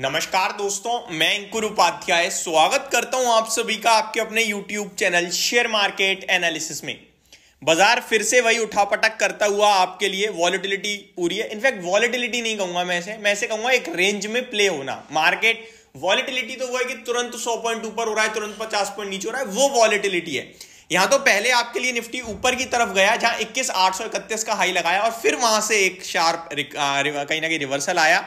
नमस्कार दोस्तों मैं अंकुर उपाध्याय स्वागत करता हूं आप सभी का आपके अपने YouTube channel share market analysis में बाजार फिर से वही उठापटक करता हुआ आपके लिए वॉलिटिलिटी पूरी है इनफैक्ट वॉलिटिलिटी नहीं कहूंगा मैं ऐसे मैं ऐसे कहूंगा एक रेंज में प्ले होना मार्केट वॉलिटिलिटी तो वो है कि तुरंत सौ पॉइंट ऊपर हो रहा है तुरंत पचास पॉइंट नीचे हो रहा है वो वॉलिटिलिटी है यहां तो पहले आपके लिए निफ्टी ऊपर की तरफ गया जहां इक्कीस आठ सौ इकतीस का हाई लगाया और फिर वहां से एक शार्प कहीं ना कहीं रिवर्सल आया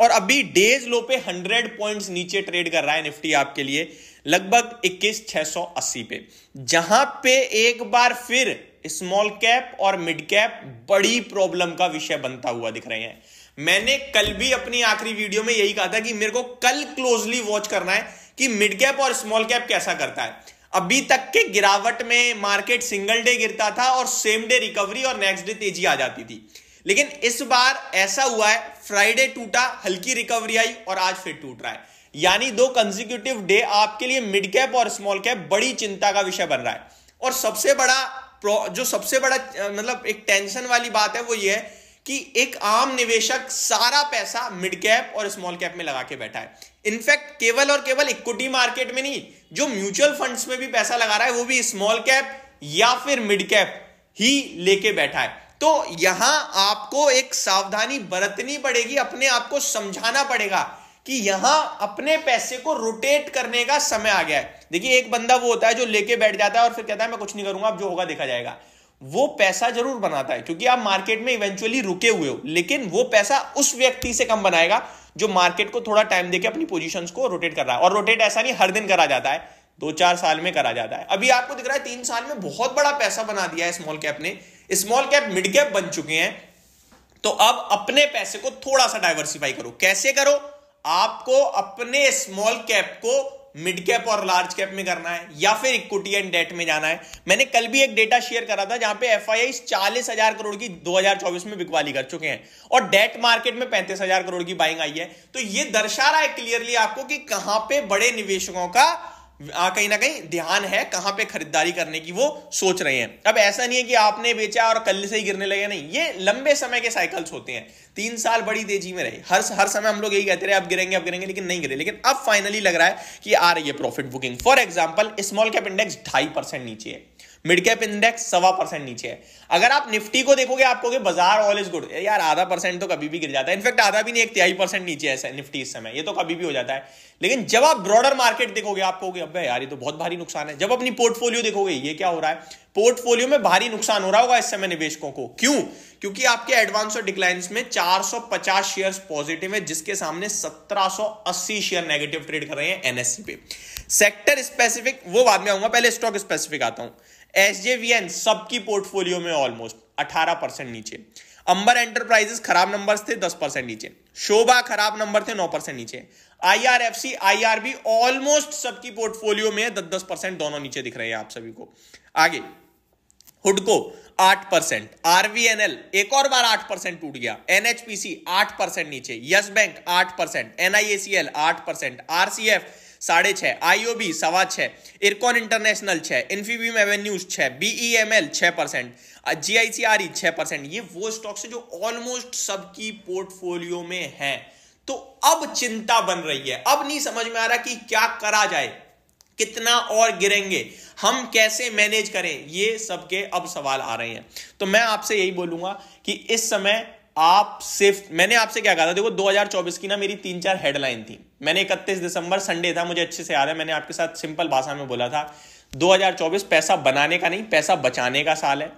और अभी डेज लो पे 100 पॉइंट्स नीचे ट्रेड कर रहा है निफ्टी आपके लिए लगभग 21,680 पे जहां पे एक बार फिर स्मॉल कैप और मिड कैप बड़ी प्रॉब्लम का विषय बनता हुआ दिख रहे हैं मैंने कल भी अपनी आखिरी वीडियो में यही कहा था कि मेरे को कल क्लोजली वॉच करना है कि मिड कैप और स्मॉल कैप कैसा करता है अभी तक के गिरावट में मार्केट सिंगल डे गिरता था और सेम डे रिकवरी और नेक्स्ट डे तेजी आ जाती थी लेकिन इस बार ऐसा हुआ है फ्राइडे टूटा हल्की रिकवरी आई और आज फिर टूट रहा है यानी दो कंजिक्यूटिव डे आपके लिए मिड कैप और स्मॉल कैप बड़ी चिंता का विषय बन रहा है और सबसे बड़ा जो सबसे बड़ा मतलब एक टेंशन वाली बात है वो ये है कि एक आम निवेशक सारा पैसा मिड कैप और स्मॉल कैप में लगा के बैठा है इनफैक्ट केवल और केवल इक्विटी मार्केट में नहीं जो म्यूचुअल फंड्स में भी पैसा लगा रहा है वो भी स्मॉल कैप या फिर मिड कैप ही लेके बैठा है तो यहां आपको एक सावधानी बरतनी पड़ेगी अपने आप को समझाना पड़ेगा कि यहां अपने पैसे को रोटेट करने का समय आ गया है देखिए एक बंदा वो होता है जो लेके बैठ जाता है और फिर कहता है मैं कुछ नहीं करूंगा अब जो होगा देखा जाएगा वो पैसा जरूर बनाता है क्योंकि आप मार्केट में इवेंचुअली रुके हुए हो लेकिन वो पैसा उस व्यक्ति से कम बनाएगा जो मार्केट को थोड़ा टाइम देके अपनी पोजिशन को रोटेट कर रहा है और रोटेट ऐसा नहीं हर दिन करा जाता है दो चार साल में करा जाता है अभी आपको दिख रहा है तीन साल में बहुत बड़ा पैसा बना दिया है स्मॉल कैप ने स्मॉल कैप मिड कैप बन चुके हैं तो अब अपने पैसे को थोड़ा सा डाइवर्सिफाई करो कैसे करो आपको अपने स्मॉल कैप को मिड कैप और लार्ज कैप में करना है या फिर इक्विटी एंड डेट में जाना है मैंने कल भी एक डेटा शेयर करा था जहां पे एफ आई चालीस हजार करोड़ की 2024 में बिकवाली कर चुके हैं और डेट मार्केट में पैंतीस हजार करोड़ की बाइंग आई है तो ये दर्शा रहा है क्लियरली आपको कि कहां पे बड़े निवेशकों का कहीं ना कहीं ध्यान है कहां पे खरीदारी करने की वो सोच रहे हैं अब ऐसा नहीं है कि आपने बेचा और कल से ही गिरने लगे नहीं ये लंबे समय के साइकिल्स होते हैं तीन साल बड़ी तेजी में रहे हर हर समय हम लोग यही कहते रहे अब गिरेंगे अब गिरेंगे लेकिन नहीं गिरे लेकिन अब फाइनली लग रहा है कि आ रही है profit booking for example small cap index ढाई नीचे है मिड कैप इंडेक्स सवा परसेंट नीचे है अगर आप निफ्टी को देखोगे आपको कि बाजार ऑल इज गुड यार आधा परसेंट तो कभी भी गिर जाता है इनफैक्ट आधा भी नहीं एक तिहाई परसेंट नीचे है निफ्टी इस समय ये तो कभी भी हो जाता है लेकिन जब आप ब्रॉडर मार्केट देखोगे आपको अब यार ये तो बहुत भारी नुकसान है जब अपनी पोर्टफोलियो देखोगे ये क्या हो रहा है पोर्टफोलियो में भारी नुकसान हो रहा होगा इस समय निवेशकों को क्यों क्योंकि आपके एडवांस और डिक्लाइंस में 450 शेयर्स पॉजिटिव है जिसके सामने 1780 शेयर नेगेटिव ट्रेड कर रहे हैं एनएससी e पे सेक्टर स्पेसिफिक वो बाद में आऊंगा पहले स्टॉक स्पेसिफिक आता हूं एसजेवीएन सबकी पोर्टफोलियो में ऑलमोस्ट 18 परसेंट नीचे अंबर एंटरप्राइजेस खराब नंबर्स थे 10 परसेंट नीचे शोभा खराब नंबर थे 9 परसेंट नीचे आईआरएफसी आईआरबी ऑलमोस्ट सबकी पोर्टफोलियो में 10 10 परसेंट दोनों नीचे दिख रहे हैं आप सभी को आगे हुडको आठ परसेंट आरवीएनएल एक और बार आठ परसेंट टूट गया एनएचपीसी आठ परसेंट नीचे यस बैंक आठ परसेंट एनआईएसीएल आठ परसेंट आरसीएफ साढ़े छह आईओबी सवा छह इरकॉन इंटरनेशनल छह इन्फीबीम एवेन्यूज छह बीईएमएल छह परसेंट जीआईसीआरई छह परसेंट ये वो स्टॉक्स है जो ऑलमोस्ट सबकी पोर्टफोलियो में है तो अब चिंता बन रही है अब नहीं समझ में आ रहा कि क्या करा जाए कितना और गिरेंगे हम कैसे मैनेज करें ये सबके अब सवाल आ रहे हैं तो मैं आपसे यही बोलूंगा कि इस समय आप सिर्फ मैंने आपसे क्या कहा था देखो 2024 की ना मेरी तीन चार हेडलाइन थी मैंने 31 दिसंबर संडे था मुझे अच्छे से याद है मैंने आपके साथ सिंपल भाषा में बोला था 2024 पैसा बनाने का नहीं पैसा बचाने का साल है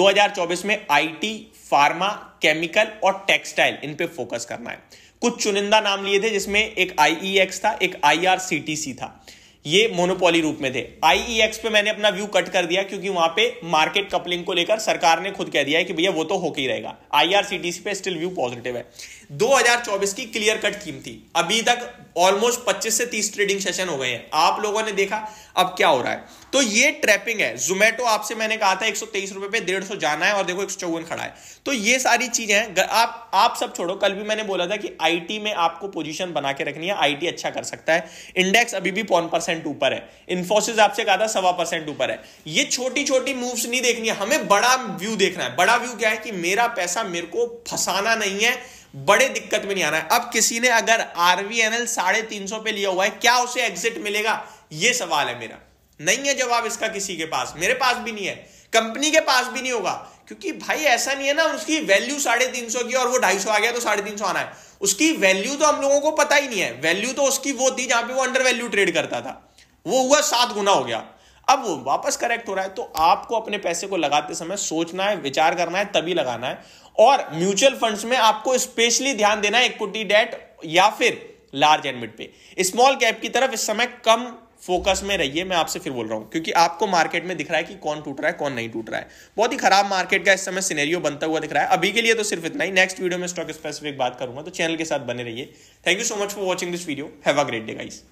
2024 में आईटी फार्मा केमिकल और टेक्सटाइल इन पे फोकस करना है कुछ चुनिंदा नाम लिए थे जिसमें एक आईईएक्स e था एक आईआरसीटीसी था ये मोनोपोली रूप में थे आईईएक्स e पे मैंने अपना व्यू कट कर दिया क्योंकि वहां पे मार्केट कपलिंग को लेकर सरकार ने खुद कह दिया है कि भैया वो तो होके ही रहेगा आईआरसीटीसी पे स्टिल व्यू पॉजिटिव है 2024 की क्लियर कट थीम थी अभी तक ऑलमोस्ट 25 से 30 ट्रेडिंग सेशन हो गए हैं आप लोगों ने देखा अब क्या हो रहा है तो ये ट्रैपिंग है जोमेटो आपसे मैंने कहा था एक सौ रुपए पे डेढ़ जाना है और देखो एक खड़ा है तो ये सारी चीजें हैं आप आप सब छोड़ो कल भी मैंने बोला था कि आई में आपको पोजिशन बना के रखनी है आई अच्छा कर सकता है इंडेक्स अभी भी पौन परसेंट ऊपर है इन्फोसिस आपसे कहा था सवा परसेंट ऊपर है ये छोटी छोटी मूव्स नहीं देखनी है हमें बड़ा व्यू देखना है बड़ा व्यू क्या है कि मेरा पैसा मेरे को फंसाना नहीं है बड़े दिक्कत में नहीं आना है अब किसी ने अगर आरवीएनएल साढ़े तीन सौ पे लिया हुआ है क्या उसे एग्जिट मिलेगा ये सवाल है मेरा नहीं है जवाब इसका किसी के पास मेरे पास भी नहीं है कंपनी के पास भी नहीं होगा क्योंकि भाई ऐसा नहीं है ना उसकी वैल्यू साढ़े तीन सौ की और वो ढाई सौ आ गया तो साढ़े तीन सौ आना है उसकी वैल्यू तो हम लोगों को पता ही नहीं है वैल्यू तो उसकी वो थी जहां पे वो अंडर वैल्यू ट्रेड करता था वो हुआ सात गुना हो गया अब वो वापस करेक्ट हो रहा है तो आपको अपने पैसे को लगाते समय सोचना है विचार करना है तभी लगाना है और म्यूचुअल फंड्स में आपको स्पेशली ध्यान देना है इक्विटी डेट या फिर लार्ज एंड पे स्मॉल कैप की तरफ इस समय कम फोकस में रहिए मैं आपसे फिर बोल रहा हूं क्योंकि आपको मार्केट में दिख रहा है कि कौन टूट रहा है कौन नहीं टूट रहा है बहुत ही खराब मार्केट का इस समय सिनेरियो बनता हुआ दिख रहा है अभी के लिए तो सिर्फ इतना ही नेक्स्ट वीडियो में स्टॉक स्पेसिफिक बात करूंगा तो चैनल के साथ बने रहिए thank you so much for watching this video have a great day guys